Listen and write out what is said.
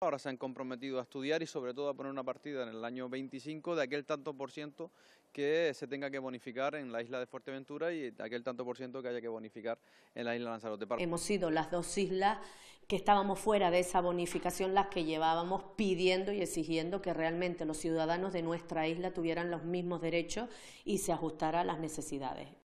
Ahora se han comprometido a estudiar y sobre todo a poner una partida en el año 25 de aquel tanto por ciento que se tenga que bonificar en la isla de Fuerteventura y de aquel tanto por ciento que haya que bonificar en la isla de Lanzarote. Hemos sido las dos islas que estábamos fuera de esa bonificación las que llevábamos pidiendo y exigiendo que realmente los ciudadanos de nuestra isla tuvieran los mismos derechos y se ajustara a las necesidades.